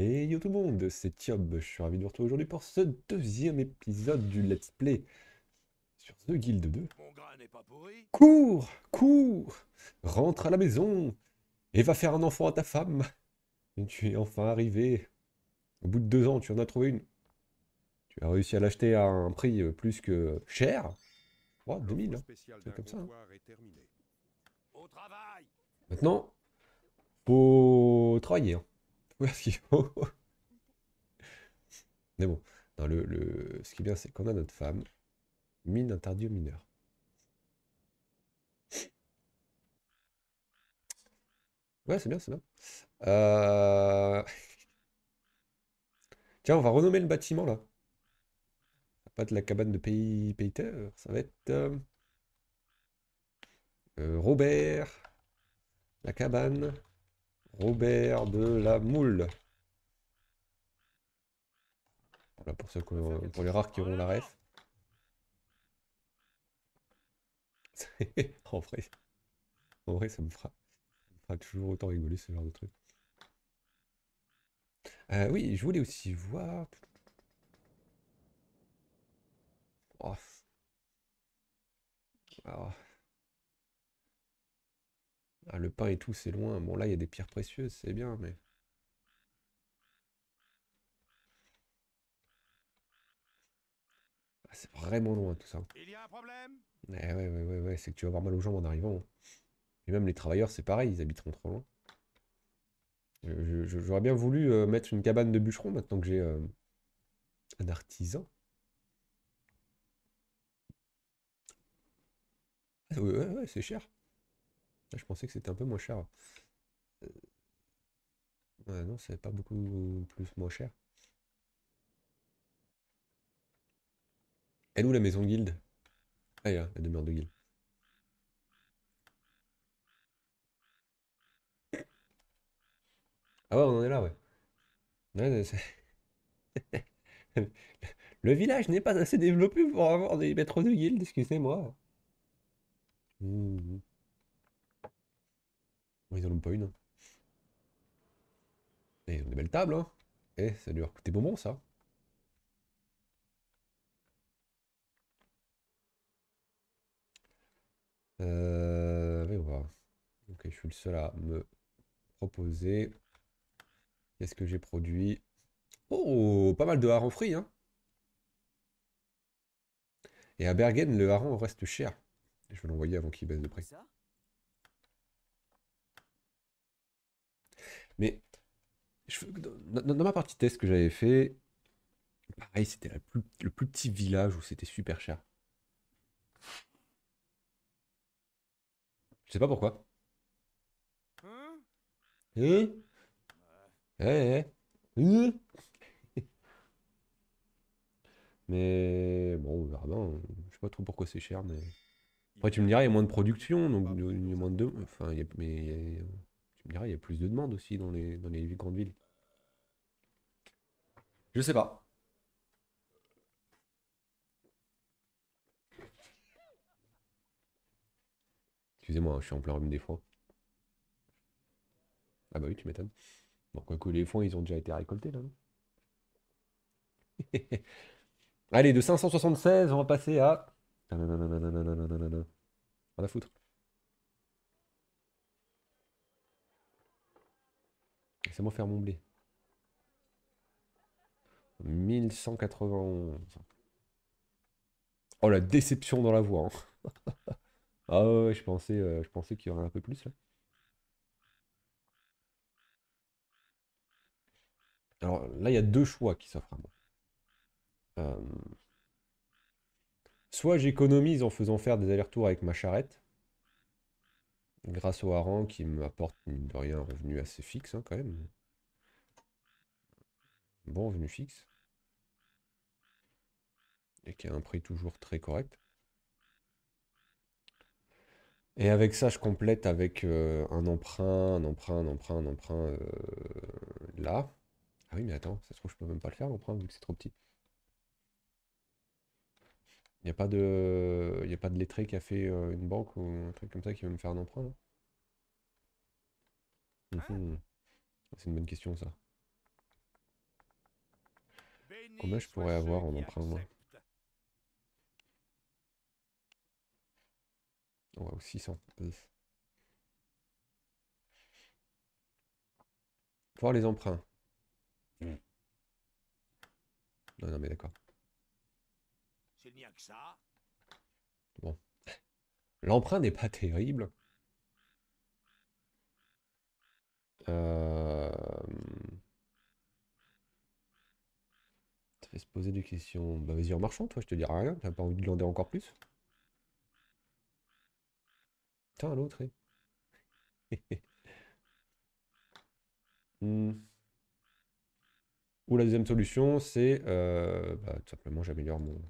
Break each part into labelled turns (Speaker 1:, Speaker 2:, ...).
Speaker 1: Et yo tout le monde, c'est Tiob. je suis ravi de vous retrouver aujourd'hui pour ce deuxième épisode du Let's Play sur The Guild 2. Cours, cours, rentre à la maison et va faire un enfant à ta femme. tu es enfin arrivé. Au bout de deux ans, tu en as trouvé une. Tu as réussi à l'acheter à un prix plus que cher. Oh, 2000, c'est comme ça. Hein. Au travail. Maintenant, faut travailler. Hein. ce Mais bon, le, ce qui est bien, c'est qu'on a notre femme, mine interdit mineur. Ouais, c'est bien, c'est bien. Euh, tiens, on va renommer le bâtiment là. Pas de la cabane de pays, Peter, ça va être euh, euh, Robert, la cabane Robert de la Moule. Voilà pour, ceux pour les rares qui auront la ref. en vrai, vrai ça, me fera, toujours autant rigoler ce genre de truc. Euh, oui, je voulais aussi voir. Oh. Oh. Ah, le pain et tout, c'est loin. Bon, là, il y a des pierres précieuses, c'est bien, mais... Ah, c'est vraiment loin, tout ça. Il y a un problème eh Ouais, ouais, ouais, ouais, c'est que tu vas avoir mal aux jambes en arrivant. Et même les travailleurs, c'est pareil, ils habiteront trop loin. J'aurais bien voulu euh, mettre une cabane de bûcheron maintenant que j'ai euh, un artisan. Ah, ouais, ouais, ouais c'est cher. Ah, je pensais que c'était un peu moins cher. Euh, non, c'est pas beaucoup plus moins cher. Elle où la maison guilde Ah, a la demeure de guilde. Ah ouais, on en est là, ouais. Le village n'est pas assez développé pour avoir des maîtres de guilde, excusez-moi. Mmh, mmh. Ils n'en ont pas une. Hein. Et ils ont des belles tables, hein. Eh, ça lui a coûter bonbon, ça. Euh, Ok, je suis le seul à me proposer. Qu'est-ce que j'ai produit Oh, pas mal de harengs frits, hein. Et à Bergen, le hareng reste cher. Je vais l'envoyer avant qu'il baisse de prix. Mais dans, ma partie test que j'avais fait, pareil, c'était le plus petit village où c'était super cher. Je sais pas pourquoi. Hein, hein, hein mais bon, Je sais pas trop pourquoi c'est cher, mais. Après, tu me diras, il y a moins de production, donc il y a moins de. Enfin, mais il y a plus de demandes aussi dans les, dans les grandes villes. Je sais pas. Excusez-moi, hein, je suis en plein rhume des fois. Ah bah oui, tu m'étonnes. Bon, quoique les fonds, ils ont déjà été récoltés là, Allez, de 576, on va passer à. On la foutre. faire mon blé. 1191. Oh la déception dans la voix. Hein. ah ouais, je pensais, euh, je pensais qu'il y aurait un peu plus là. Alors là, il y a deux choix qui s'offrent à moi. Euh, soit j'économise en faisant faire des allers-retours avec ma charrette, grâce au harangue qui m'apporte, de rien, un revenu assez fixe hein, quand même. Bon revenu fixe. Et qui a un prix toujours très correct. Et avec ça, je complète avec euh, un emprunt, un emprunt, un emprunt, un emprunt euh, là. Ah oui, mais attends, ça se trouve, je peux même pas le faire l'emprunt vu que c'est trop petit. Il n'y a pas de, a pas de lettré qui a fait euh, une banque ou un truc comme ça qui va me faire un emprunt hum, ah. hum. C'est une bonne question ça. Combien je pourrais avoir en emprunt moi va 600. ou 600. Voir les emprunts. Mmh. Non, non, mais d'accord ça. Bon. L'emprunt n'est pas terrible. Euh, ça se poser des questions. Bah vas-y, en marchant, toi, je te dirai rien. T'as pas envie de glander encore plus Putain, l'autre, eh. hmm. Ou la deuxième solution, c'est... Euh, bah, tout simplement, j'améliore mon...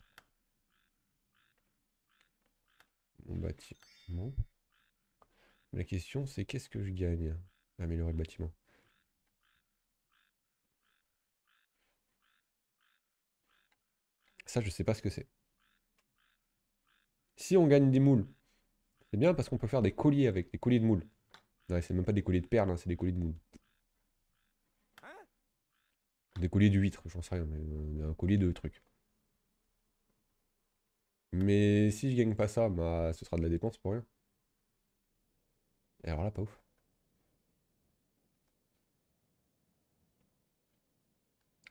Speaker 1: La question, c'est qu'est-ce que je gagne à améliorer le bâtiment Ça, je sais pas ce que c'est. Si on gagne des moules, c'est bien parce qu'on peut faire des colliers avec des colliers de moules. c'est même pas des colliers de perles, hein, c'est des colliers de moules. Hein des colliers d'huîtres, j'en sais rien, mais euh, un collier de trucs. Mais si je gagne pas ça, bah, ce sera de la dépense pour rien. Et alors là, pas ouf.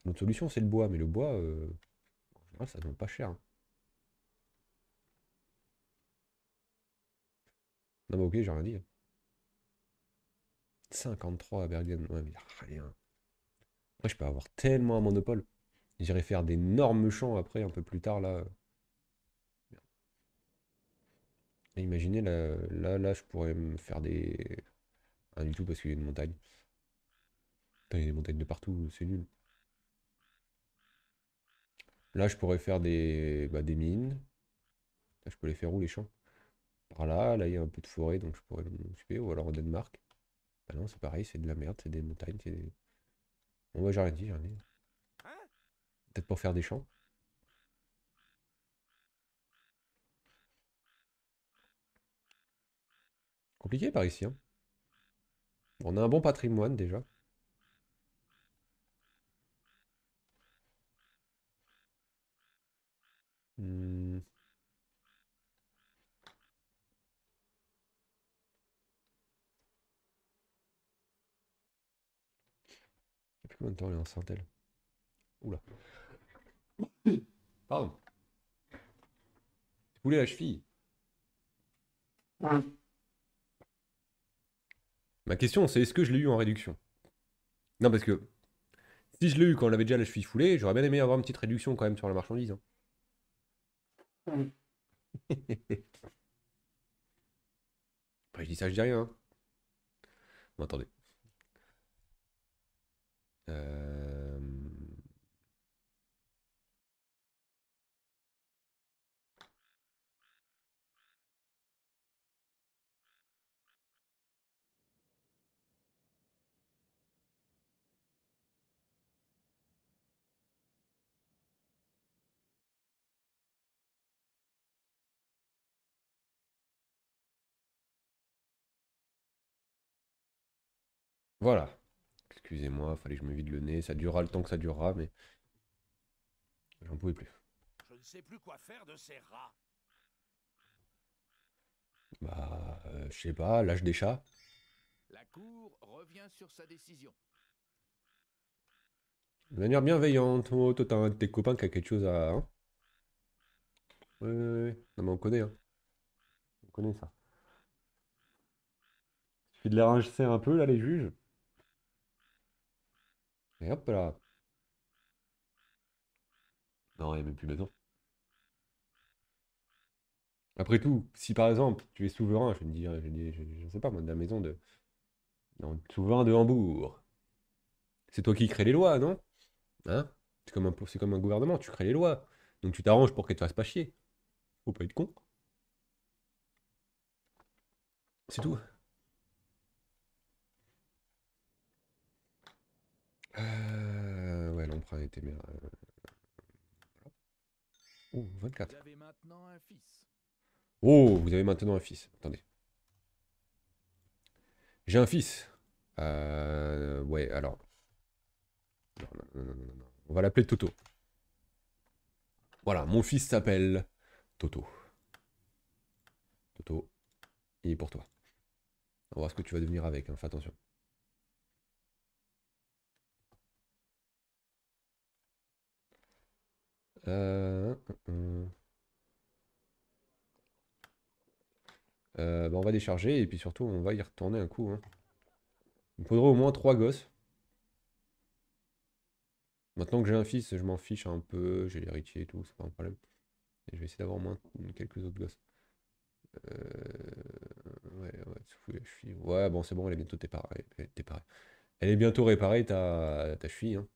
Speaker 1: Notre solution, c'est le bois, mais le bois, euh, en général, ça demande pas cher. Hein. Non, bah ok, j'ai rien dit. 53 hein. à Bergen, ouais, mais rien. Moi, je peux avoir tellement un monopole. J'irai faire d'énormes champs après, un peu plus tard, là. Euh. Imaginez, là, là, là, je pourrais me faire des... un du tout parce qu'il y a une montagne. il y a des montagnes de partout, c'est nul. Là, je pourrais faire des, bah, des mines. Là, je peux les faire où, les champs Par là, là, il y a un peu de forêt, donc je pourrais m'en occuper. Ou alors au Danemark. Bah non, c'est pareil, c'est de la merde, c'est des montagnes, c'est des... Bon, bah, j'ai rien dit, j'ai rien dit. Peut-être pour faire des champs compliqué par ici. Hein. On a un bon patrimoine déjà. Hmm. Depuis combien de temps elle est en centaine Oula. Pardon. Tu voulais la cheville. Hein Ma question, c'est est-ce que je l'ai eu en réduction Non, parce que si je l'ai eu quand on l'avait déjà la cheville foulée, j'aurais bien aimé avoir une petite réduction quand même sur la marchandise. Hein. Après, je dis ça, je dis rien. Hein. Bon, attendez. Euh... Voilà. Excusez-moi, fallait que je me vide le nez. Ça durera le temps que ça durera, mais. J'en pouvais plus. Je ne sais plus quoi faire de ces rats. Bah, euh, je sais pas, l'âge des chats. La cour revient sur sa décision. De manière bienveillante, oh, toi t'as un de tes copains qui a quelque chose à. Hein oui, ouais, ouais, ouais. Non, mais on connaît, hein. On connaît ça. Il suffit de les rincer un peu, là, les juges. Et hop là. Non, il n'y a même plus besoin. Après tout, si par exemple tu es souverain, je me dire, je, ne sais pas moi, de la maison de. Non, souverain de Hambourg. C'est toi qui crée les lois, non hein C'est comme, un, comme un gouvernement, tu crées les lois. Donc tu t'arranges pour qu'elles te fassent pas chier. Faut pas être con. C'est tout. Euh, ouais, l'emprunt était bien. Oh, 24. Oh, vous avez maintenant un fils. Attendez. J'ai un fils. Euh, ouais, alors. Non, non, non, non, non. On va l'appeler Toto. Voilà, mon fils s'appelle Toto. Toto, il est pour toi. On va voir ce que tu vas devenir avec, hein. fais attention. Euh, euh, euh, bah, on va décharger et puis surtout on va y retourner un coup. Hein. Il me faudrait au moins trois gosses. Maintenant que j'ai un fils, je m'en fiche un peu, j'ai l'héritier et tout, c'est pas un problème. je vais essayer d'avoir au moins quelques autres gosses. Ouais, ouais, ouais, bon, c'est bon, elle est bientôt réparée. Elle est bientôt réparée, ta, ta cheville. Hein.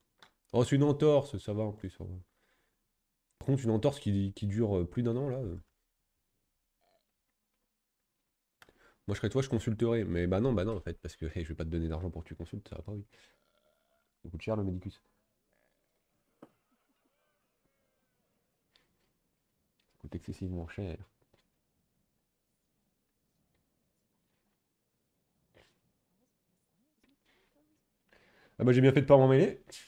Speaker 1: Oh, c'est une entorse, ça va en plus. Par contre, une entorse qui, dure euh, plus d'un an, là. Euh. Moi, je serais toi, je consulterais. Mais bah non, bah non, en fait, parce que je vais pas te donner d'argent pour que tu consultes, ça va pas, oui. Ça coûte cher le Medicus. Ça coûte excessivement cher. Ah bah j'ai bien fait de pas m'en mêler. Parce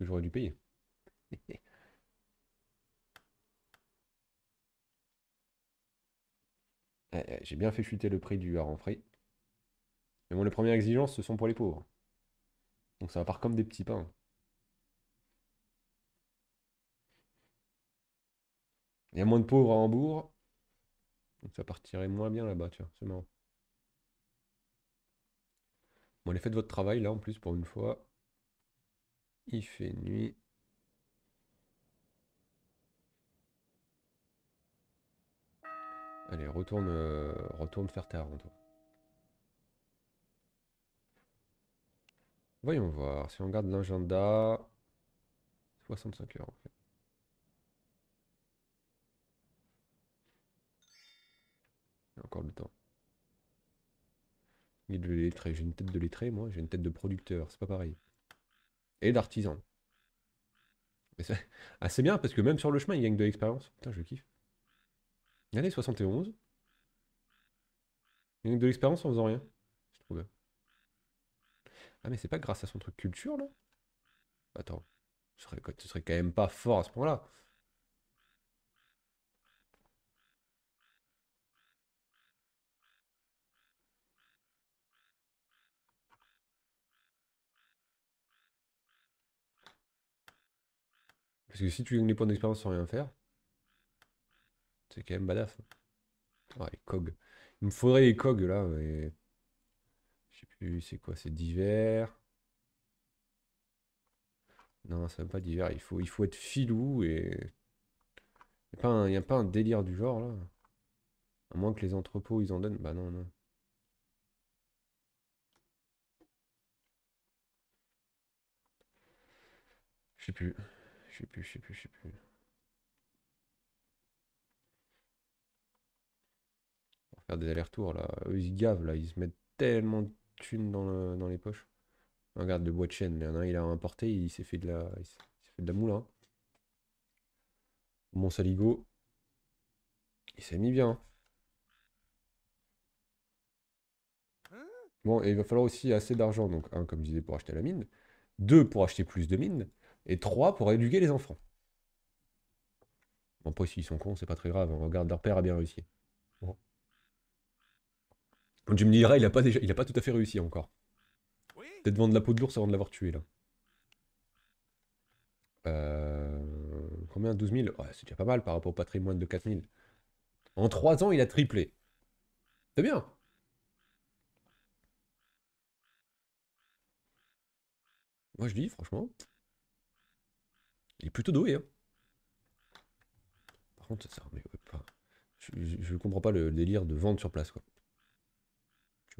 Speaker 1: que j'aurais dû payer. Eh, eh, j'ai bien fait chuter le prix du hareng frais. Mais bon, les premières exigences, ce sont pour les pauvres. Donc ça va part comme des petits pains. Il y a moins de pauvres à Hambourg. Donc ça partirait moins bien là-bas, tu vois. C'est marrant. Bon, allez, faites votre travail là en plus pour une fois. Il fait nuit. Allez, retourne, euh, retourne faire ta Voyons voir, si on garde l'agenda, 65 heures en encore le temps. j'ai une tête de lettré moi, j'ai une tête de producteur, c'est pas pareil. Et d'artisan. Ah, c'est bien parce que même sur le chemin, il gagne de l'expérience. Putain, je kiffe. L'année 71. Il y a de l'expérience en faisant rien. Je trouve. Ah, mais c'est pas grâce à son truc culture, là Attends. Ce serait, ce serait quand même pas fort à ce point-là. Parce que si tu gagnes des points d'expérience sans rien faire, c'est quand même badass. Il me faudrait les cogs là, mais. Je sais plus, c'est quoi C'est divers. Non, ça pas d'hiver. Il faut, il faut être filou et. Il n'y a, a, pas un délire du genre là. À moins que les entrepôts ils en donnent. Bah non, non. Je sais plus. Je sais plus, je sais plus, je sais plus. des allers-retours là. Eux ils gavent là, ils se mettent tellement de thunes dans, les poches. Regarde le bois de chêne, il a il a importé, il s'est fait de la. moulin. Hein. Mon saligo. Il s'est mis bien. Bon, il va falloir aussi assez d'argent, donc un, comme je disais, pour acheter la mine, deux, pour acheter plus de mines, et trois, pour éduquer les enfants. Bon, si s'ils sont cons, c'est pas très grave, on hein. regarde, leur père a bien réussi. Tu me il a pas, déjà, il a pas tout à fait réussi encore. Peut-être vendre la peau de l'ours avant de l'avoir tué, là. Euh, combien 12 000 ouais, C'est déjà pas mal par rapport au patrimoine de 4 000. En 3 ans, il a triplé. C'est bien. Moi, je dis, franchement, il est plutôt doué. Hein. Par contre, ça, mais, euh, je, je, je, comprends pas le délire de vendre sur place, quoi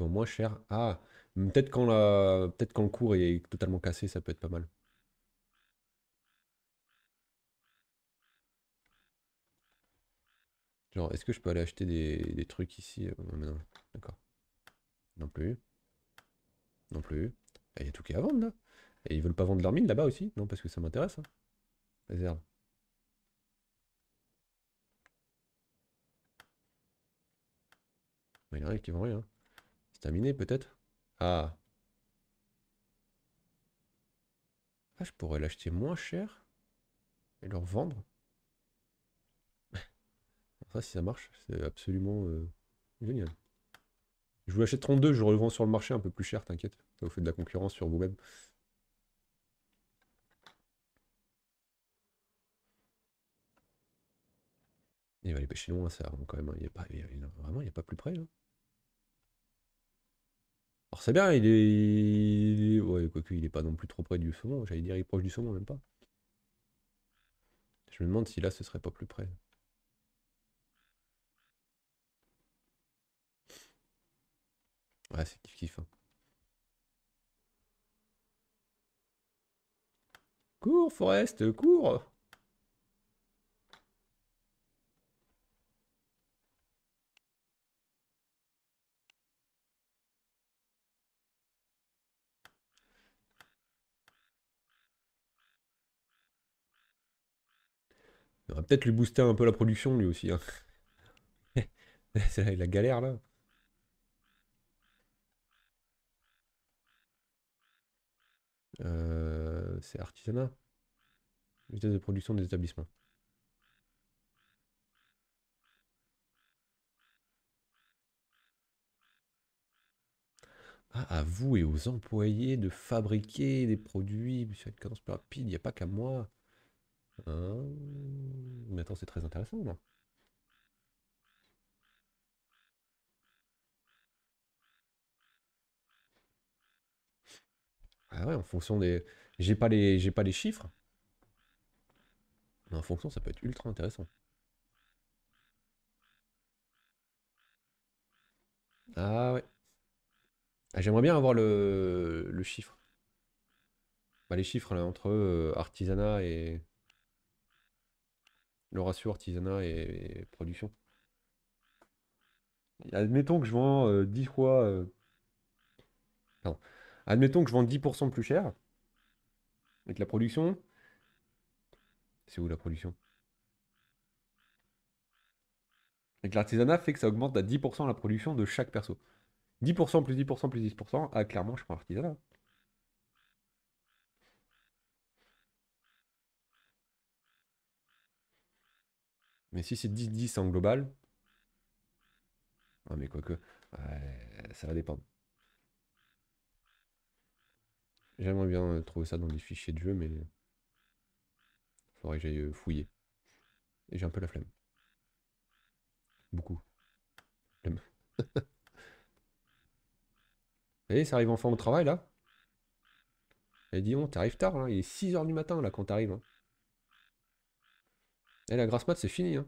Speaker 1: moins cher. Ah, peut-être quand, la... peut quand le cours est totalement cassé, ça peut être pas mal. Genre, est-ce que je peux aller acheter des, trucs ici euh, Non, d'accord. Non plus. Non plus. Il y a tout qui est à vendre là. Et ils veulent pas vendre leur mine là-bas aussi Non, parce que ça m'intéresse. Hein. Les herbes. Bah, il y en a qui vend rien terminé peut-être ah. ah. je pourrais l'acheter moins cher et le revendre. ça, si ça marche, c'est absolument euh, génial. Je vous l'achète 32, je revends sur le marché un peu plus cher, t'inquiète. Ça vous fait de la concurrence sur vous-même. Il va les pêcher loin, ça, quand même. Hein. Il y a pas, vraiment, il n'y a pas plus près. Hein. Alors c'est bien, il est. Ouais, quoique il est pas non plus trop près du saumon, j'allais dire il est proche du saumon, même pas. Je me demande si là ce serait pas plus près. Ouais, c'est kiff-kiff. Hein. Cours, Forest, cours va peut-être lui booster un peu la production lui aussi. Hein. C'est la galère là. Euh, c'est artisanat. Vitesse de production des établissements. Ah, à vous et aux employés de fabriquer des produits, monsieur Cadence plus rapide, il n'y a pas qu'à moi. Euh, mais attends, c'est très intéressant Ah ouais, en fonction des... J'ai pas les, j'ai pas les chiffres. Mais en fonction, ça peut être ultra intéressant. Ah ouais. Ah, j'aimerais bien avoir le, chiffre. Bah, les chiffres là, entre euh, artisanat et, le ratio artisanat et, production. Admettons que je vends 10 euh, fois. Euh, pardon. Admettons que je vends 10% plus cher. Avec la production. C'est où la production Avec l'artisanat fait que ça augmente à 10% la production de chaque perso. 10% plus 10% plus 10%. Ah, clairement, je prends l'artisanat. Mais si c'est 10-10 en global. Ah, mais quoique. ça va dépendre. J'aimerais bien euh, trouver ça dans des fichiers de jeu, mais. Faudrait que j'aille euh, fouiller. Et j'ai un peu la flemme. Beaucoup. Flemme. Vous eh, ça arrive enfin au travail là. Et eh, dis on t'arrives tard, là. Hein, il est 6h du matin là quand t'arrives. Hein. Et eh, la grasse mat, c'est fini. Hein.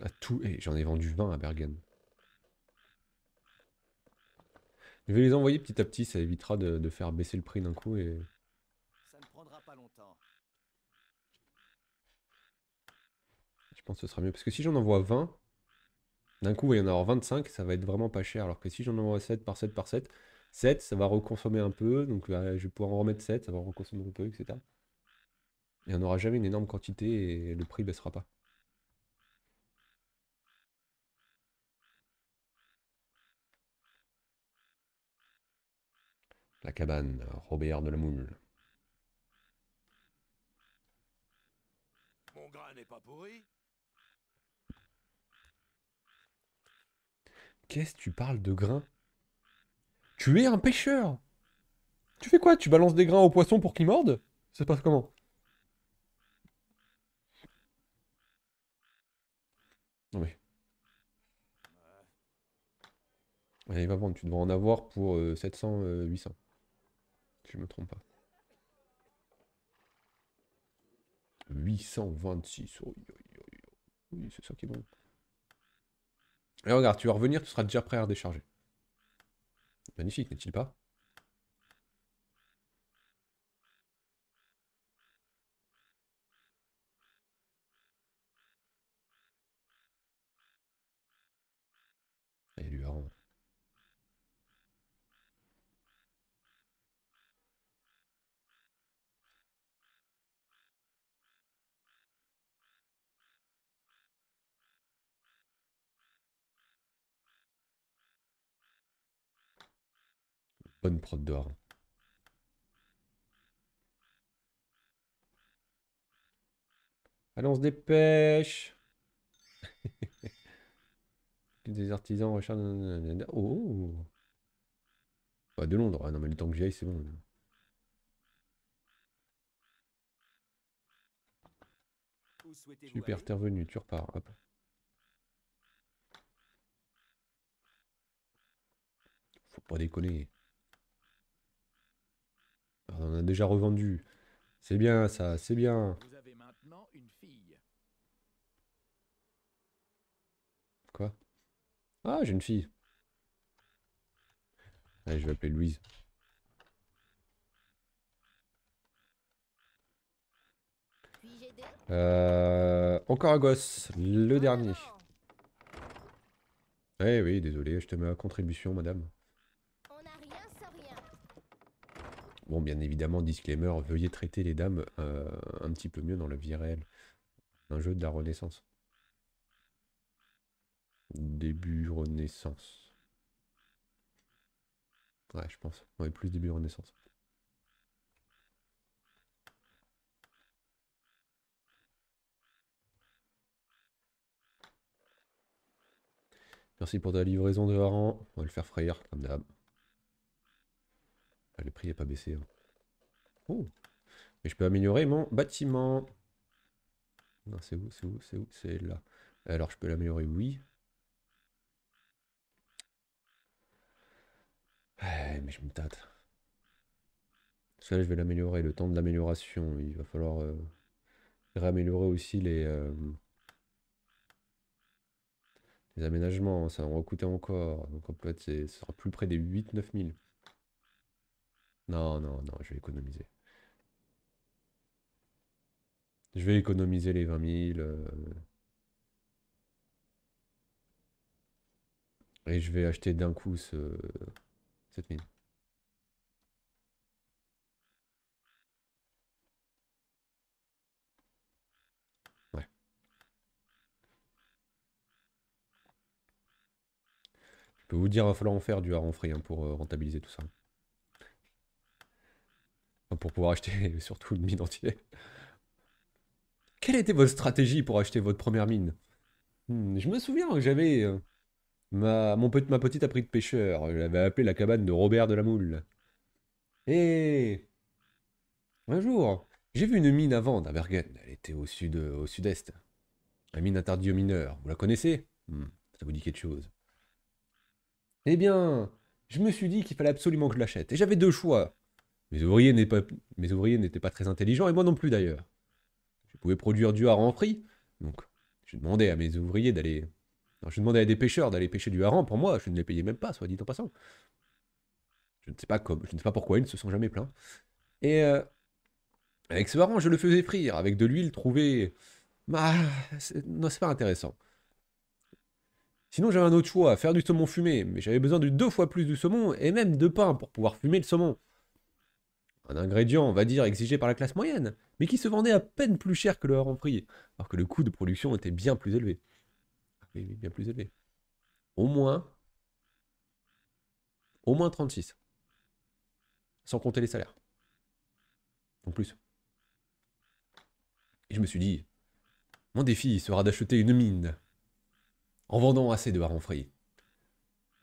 Speaker 1: À tout... Et eh, j'en ai vendu 20 à Bergen. Je vais les envoyer petit à petit, ça évitera de, faire baisser le prix d'un coup et... Ça ne prendra pas longtemps. Je pense que ce sera mieux. Parce que si j'en envoie 20, d'un coup, il y en aura 25, ça va être vraiment pas cher. Alors que si j'en envoie 7 par 7 par 7, 7, ça va reconsommer un peu. Donc euh, je vais pouvoir en remettre 7, ça va reconsommer un peu, etc. Il n'y en aura jamais une énorme quantité et le prix baissera pas. La cabane, Robert de la Moule. Mon grain n'est pas pourri. Qu'est-ce que tu parles de grain Tu es un pêcheur Tu fais quoi Tu balances des grains aux poissons pour qu'ils mordent Ça se passe comment Oui. Allez, va vendre. Tu devras en avoir pour 700, euh, 800. Euh, si je me trompe pas. 826. Oui, c'est ça qui est bon. Et eh, regarde, tu vas revenir, tu seras déjà prêt à redécharger. Magnifique, n'est-il pas Bonne prod d'or. Allez, on se dépêche Des artisans en Oh De Londres, ah, non mais le temps que j'aille, c'est bon. Super, t'es revenu, tu repars. Hop. Faut pas déconner. On a déjà revendu. C'est bien ça, c'est bien. fille. Quoi Ah, j'ai une fille. je vais appeler Louise. Euh, encore un gosse, le ah dernier. Eh oui, désolé, je te mets à contribution, madame. Bon, bien évidemment, disclaimer, veuillez traiter les dames euh, un petit peu mieux dans la vie réelle. Un jeu de la Renaissance. Début Renaissance. Ouais, je pense. Ouais, plus début Renaissance. Merci pour ta livraison de Haran. On va le faire frayer, comme d'hab. Ah, le prix n'est pas baissé. Hein. Oh. Mais je peux améliorer mon bâtiment. Non, c'est où C'est où C'est où C'est là. Alors, je peux l'améliorer, oui. mais je me tâte. Ça, je vais l'améliorer. Le temps de l'amélioration, il va falloir euh, réaméliorer aussi euh, les, aménagements. Ça va en coûter encore. Donc, en fait, ce sera plus près des 8-9 000. Non, non, non, je vais économiser. Je vais économiser les 20 000. Euh, et je vais acheter d'un coup ce... cette mine. Ouais. Je peux vous dire, il va falloir en faire du hareng frais hein, pour euh, rentabiliser tout ça pour pouvoir acheter surtout une mine entière. Quelle était votre stratégie pour acheter votre première mine hmm, Je me souviens que j'avais... Euh, ma, petite appris de pêcheur, j'avais appelé la cabane de Robert de la Moule. Et... Un jour, j'ai vu une mine à vendre à Bergen, elle était au sud, au sud-est. La mine interdite aux mineurs, vous la connaissez hmm, Ça vous dit quelque chose. Eh bien, je me suis dit qu'il fallait absolument que je l'achète. Et j'avais deux choix. Mes ouvriers n'étaient pas, très intelligents, et moi non plus d'ailleurs. Je pouvais produire du hareng frit, donc je demandais à mes ouvriers d'aller... Je demandais à des pêcheurs d'aller pêcher du hareng pour moi, je ne les payais même pas, soit dit en passant. Je ne sais pas, je ne sais pas pourquoi ils ne se sont jamais plaints. Et euh, avec ce hareng, je le faisais frire, avec de l'huile trouvée... Bah, non, c'est pas intéressant. Sinon, j'avais un autre choix, faire du saumon fumé, mais j'avais besoin de deux fois plus de saumon et même de pain pour pouvoir fumer le saumon un ingrédient, on va dire, exigé par la classe moyenne, mais qui se vendait à peine plus cher que le hareng alors que le coût de production était bien plus élevé. Ah bien plus élevé. Au moins, au moins 36. Sans compter les salaires. En plus. Et je me suis dit, mon défi sera d'acheter une mine en vendant assez de hareng frit.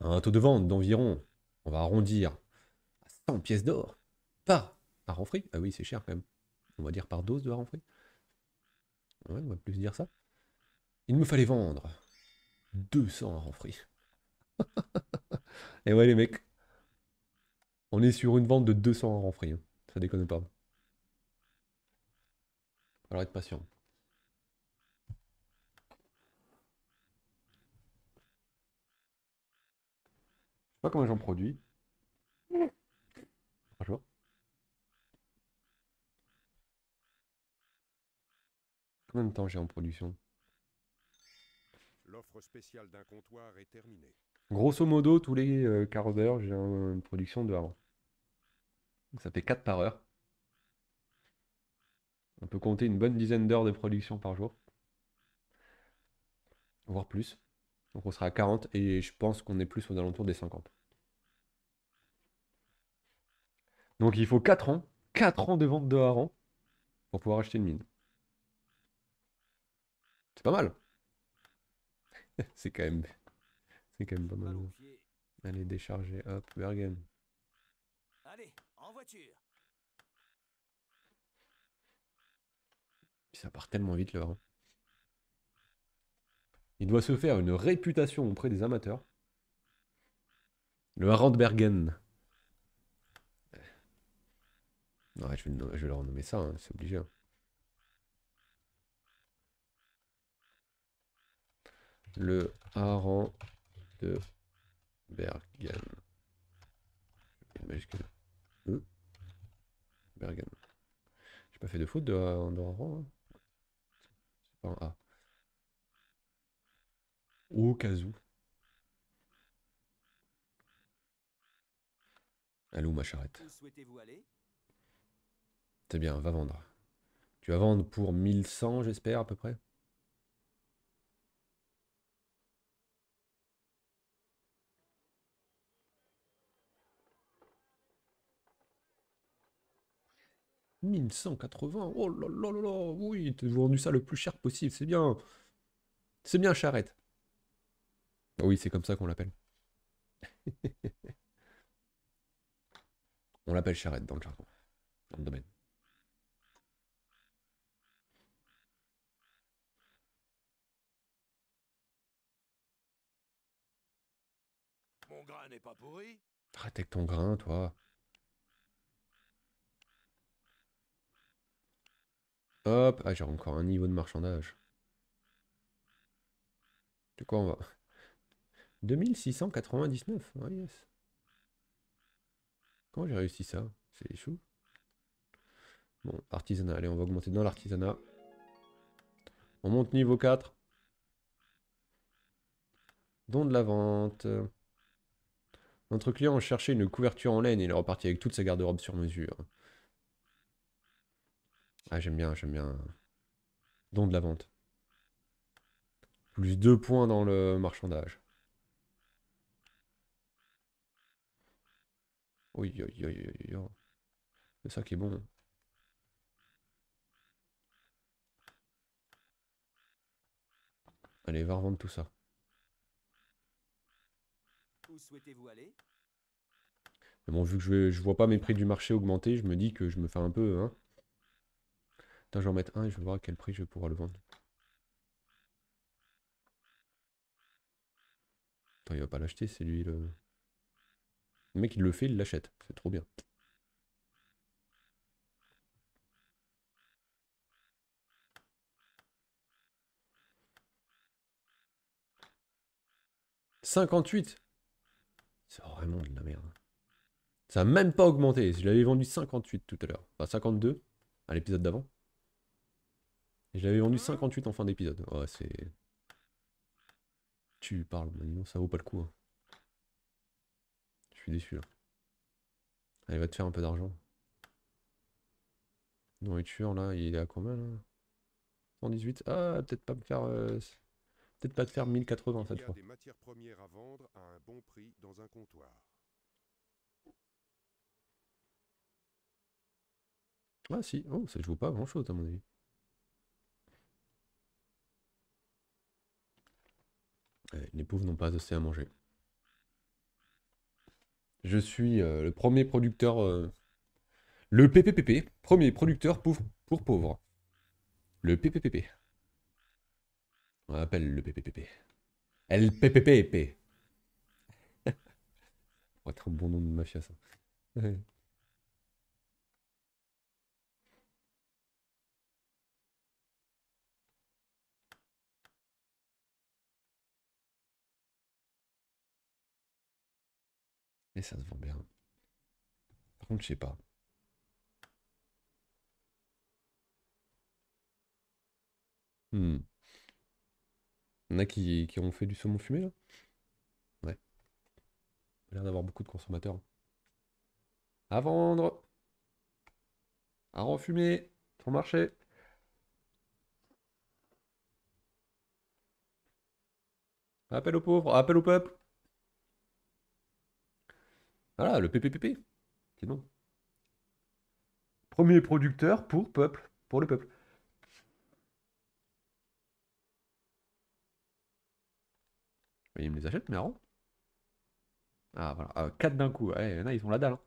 Speaker 1: Un taux de vente d'environ, on va arrondir, à 100 pièces d'or par à Ah oui, c'est cher quand même. On va dire par dose de renfris on va plus dire ça. Il me fallait vendre 200 à Et ouais, les mecs, on est sur une vente de 200 à frits. Hein. Ça déconne pas. Alors être patient. Je sais pas comment j'en produis. Combien de temps j'ai en production L'offre spéciale d'un comptoir est terminée. Grosso modo, tous les euh, quarts d'heure, j'ai une production de avant Donc ça fait 4 par heure. On peut compter une bonne dizaine d'heures de production par jour. Voire plus. Donc on sera à 40 et je pense qu'on est plus aux alentours des 50. Donc il faut 4 ans, 4 ans de vente de harangues pour pouvoir acheter une mine. C'est pas mal. c'est quand même... C'est quand même pas mal. Allez, décharger, hop, Bergen. Allez, en voiture. ça part tellement vite, là, Il doit se faire une réputation auprès des amateurs. Le de Bergen. je, vais le, renommer ça, hein, c'est obligé. Hein. le harangue de Bergen. J'ai pas fait de faute de, euh, de harangue. Hein. C'est pas un A. Au cas où. Elle ma charrette C'est bien, va vendre. Tu vas vendre pour 1100, j'espère, à peu près 1180, oh là là là là, oui, t'as vendu ça le plus cher possible, c'est bien. C'est bien, charrette. Oui, c'est comme ça qu'on l'appelle. On l'appelle charrette dans le jargon, dans le domaine. Mon grain n'est pas pourri. Arrête avec ton grain, toi. Hop, ah j'ai encore un niveau de marchandage. De quoi on va 2699, oh ah, yes. Comment j'ai réussi ça C'est chou. Bon, artisanat, allez, on va augmenter dans l'artisanat. On monte niveau 4. Don de la vente. Notre client cherchait une couverture en laine et il est reparti avec toute sa garde-robe sur mesure. Ah, j'aime bien, j'aime bien. Don de la vente. Plus 2 points dans le marchandage. Oui, oui, oui, C'est ça qui est bon. Allez, va revendre tout ça. Où souhaitez-vous aller Mais bon, vu que je, je vois pas mes prix du marché augmenter, je me dis que je me fais un peu. Hein. Attends, je vais en mettre un et je vais voir à quel prix je vais pouvoir le vendre. Attends, il va pas l'acheter, c'est lui le... Le mec, il le fait, il l'achète. C'est trop bien. « 58 !» C'est vraiment de la merde. Hein. Ça a même pas augmenté. Je l'avais vendu 58 tout à l'heure. Enfin, 52 à l'épisode d'avant. Et je l'avais vendu 58 en fin d'épisode. oh c'est... Tu parles, non, ça vaut pas le coup. Hein. Je suis déçu là. Allez, va te faire un peu d'argent. Non Nourriture là, il est à combien là 118. Ah, peut-être pas me faire. Euh, peut-être pas te faire 1080 cette fois. Ah si, oh, ça joue pas grand chose à mon avis. les pauvres n'ont pas assez à manger. Je suis le premier producteur. le PPPP, premier producteur pour, pour pauvres. Le PPPP. On appelle le PPPP. L PPPP. être un bon nom de mafia ça. ça se vend bien. Par contre, je sais pas. Hmm. Il y en a qui, qui ont fait du saumon fumé là Ouais. Il a l'air d'avoir beaucoup de consommateurs. À vendre À refumer Ton marché Appel aux pauvres, appel au peuple voilà, le PPPP. c'est Bon. Premier producteur pour peuple, pour le peuple. il me les achète, mais avant. Ah voilà, 4 ah, d'un coup. Ouais, là, ils ont la dalle. Hein.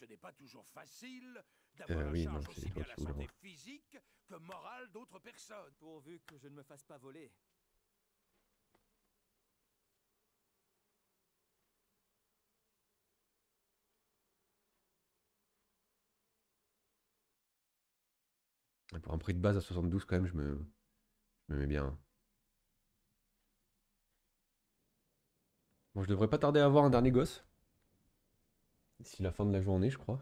Speaker 1: Ce n'est pas toujours facile d'avoir euh, charge aussi santé physique que morale d'autres personnes. Pourvu que je ne me fasse pas voler. pour un prix de base à 72 quand même, je me, mets bien. Bon, je devrais pas tarder à avoir un dernier gosse. D'ici la fin de la journée, je crois.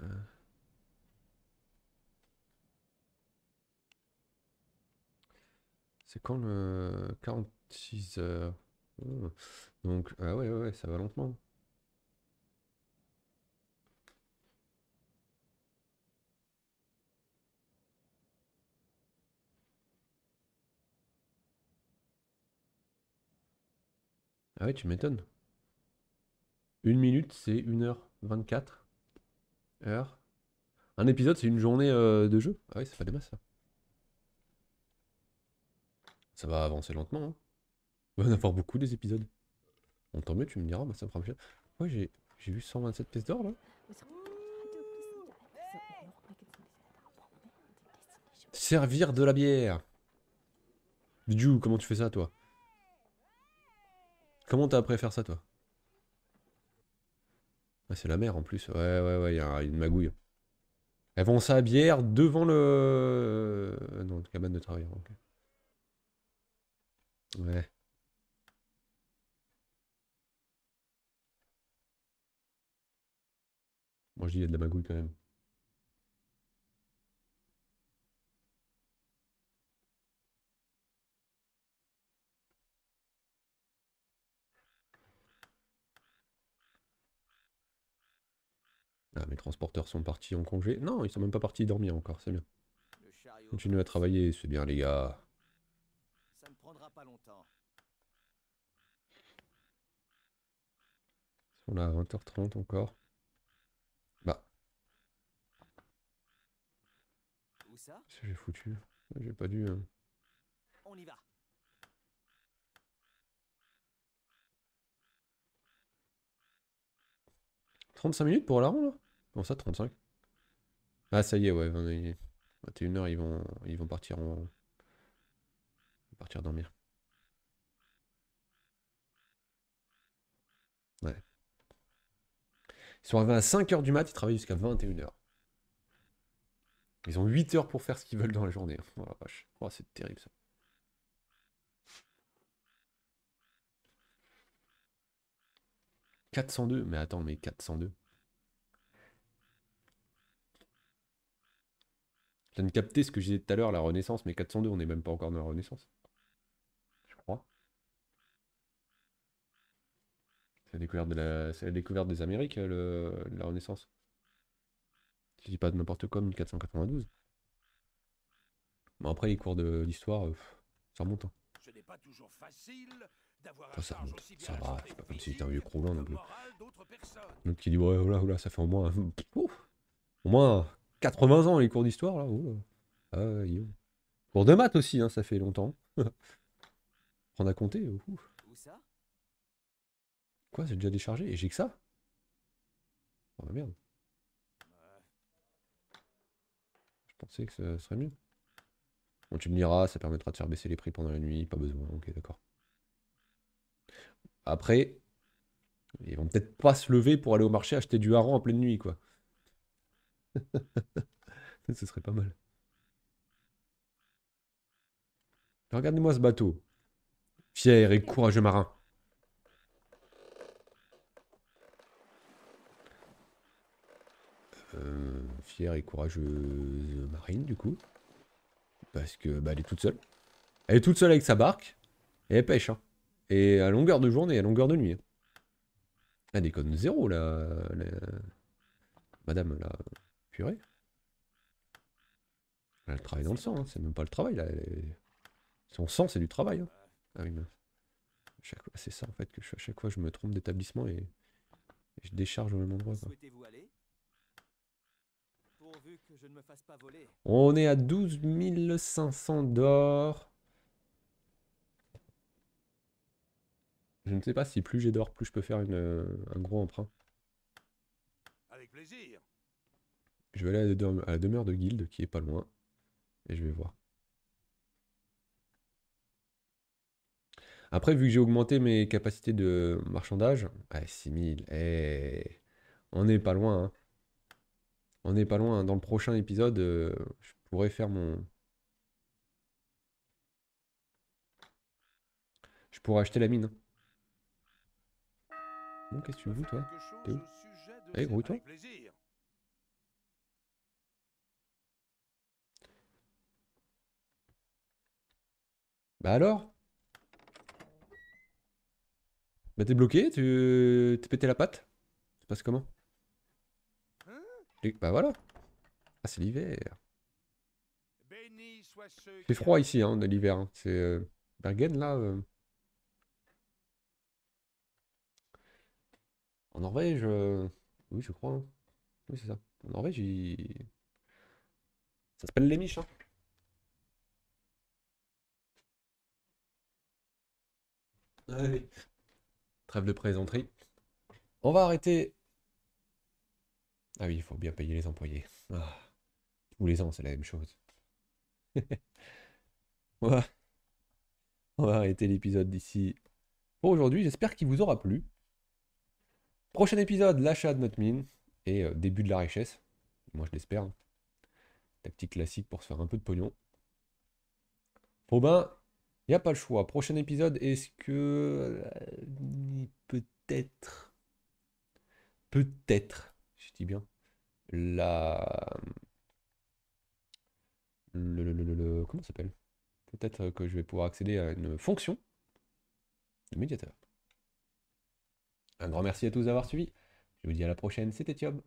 Speaker 1: Euh. C'est quand le 46 heures Oh. Donc, ah ouais, ouais, ça va lentement. Ah ouais, tu m'étonnes. Une minute, c'est 1h24 heure. Un épisode, c'est une journée euh, de jeu. Ah ouais, ça fait des masses, ça. Ça va avancer lentement, hein. On va en avoir beaucoup des épisodes. On tant mieux, tu me diras, ça me fera plaisir. Ouais, j'ai, eu 127 pièces d'or là. Servir de la bière. du comment tu fais ça toi Comment t'as appris à faire ça toi ah, C'est la mer en plus. Ouais, ouais, ouais, il y a une magouille. Elles vont sa bière devant le... Euh, non, le cabane de travail. Ouais. Moi, je dis, il y a de la magouille quand même. Ah, mes transporteurs sont partis en congé. Non, ils sont même pas partis dormir encore, c'est bien. Continuez à travailler, c'est bien les gars. On a 20h30 encore. J'ai foutu. J'ai pas dû. Hein. On y va. « 35 minutes pour la ronde Bon ça 35. Ah, ça y est, ouais, 21h, ils vont, ils vont partir en. partir dormir. Ouais. Ils sont arrivés à 5h du mat, ils travaillent jusqu'à 21h. Ils ont 8 heures pour faire ce qu'ils veulent dans la journée. Oh la vache. Oh, c'est terrible ça. « 402 » Mais attends, mais 402 Je viens de capter ce que je disais tout à l'heure, la Renaissance, mais 402, on n'est même pas encore dans la Renaissance. Je crois. C'est la découverte, découverte des Amériques, euh, la Renaissance. Je dis pas de n'importe quoi, 1492. Bon, après, les cours de l'histoire, ça remonte. Hein. pas toujours facile ça remonte. Ça va, c'est pas comme si c'était un vieux croulant non qui dit, ouais, oula, ça fait au moins. au moins 80 ans les cours d'histoire, là. Oula. Cours de maths aussi, hein, ça fait longtemps. Prendre à compter. Ouf. Quoi, c'est déjà déchargé Et j'ai que ça Oh bah, merde. pensais que ce serait mieux Bon, tu me diras, ça permettra de faire baisser les prix pendant la nuit, pas besoin, ok, d'accord. Après, ils vont peut-être pas se lever pour aller au marché acheter du hareng en pleine nuit, quoi. ce serait pas mal. Regardez-moi ce bateau. Fier et courageux marin. Euh fière et courageuse marine, du coup. Parce que bah, elle est toute seule. Elle est toute seule avec sa barque. Et elle pêche. Hein. Et à longueur de journée, à longueur de nuit. Hein. Elle déconne zéro, là. La... Madame, la purée. Elle travaille dans le sang, hein. c'est même pas le travail, là. Son sang, c'est du travail. Ah oui, C'est ça, en fait, que je... à chaque fois, je me trompe d'établissement et... je décharge au même endroit. On est à 12 500 d'or. Je ne sais pas si plus j'ai d'or, plus je peux faire une, euh, un gros emprunt. Avec plaisir. Je vais aller à la demeure de guilde qui est pas loin. Et je vais voir. Après, vu que j'ai augmenté mes capacités de marchandage, à 6000, et on n'est pas loin. Hein. On n'est pas loin. Hein. Dans le prochain épisode, euh, je pourrais faire mon. Je pourrais acheter la mine. Hein. Bon, qu'est-ce que tu veux, toi Eh, gros, toi Bah alors Bah t'es bloqué Tu t'es pété la patte Ça se passe comment bah voilà. Ah, c'est l'hiver. C'est froid ici, hein, de l'hiver. Hein. C'est euh, Bergen, là. Euh. En Norvège, euh, oui, je crois. Hein. Oui, c'est ça. En Norvège, il... ça s'appelle les miches. Hein. Ah Trêve de présenterie, On va arrêter ah oui, il faut bien payer les employés. Ah. tous les ans, c'est la même chose. on, va... arrêter l'épisode d'ici pour aujourd'hui. J'espère qu'il vous aura plu. Prochain épisode, l'achat de notre mine et euh, début de la richesse. Moi, je l'espère. Tactique classique pour se faire un peu de pognon. Robin, il n'y a pas le choix. Prochain épisode, est-ce que... Euh, peut-être... Peut-être je dis bien, la... Le, le, comment s'appelle Peut-être que je vais pouvoir accéder à une fonction de médiateur. Un grand merci à tous d'avoir suivi. Je vous dis à la prochaine, c'était Thiob.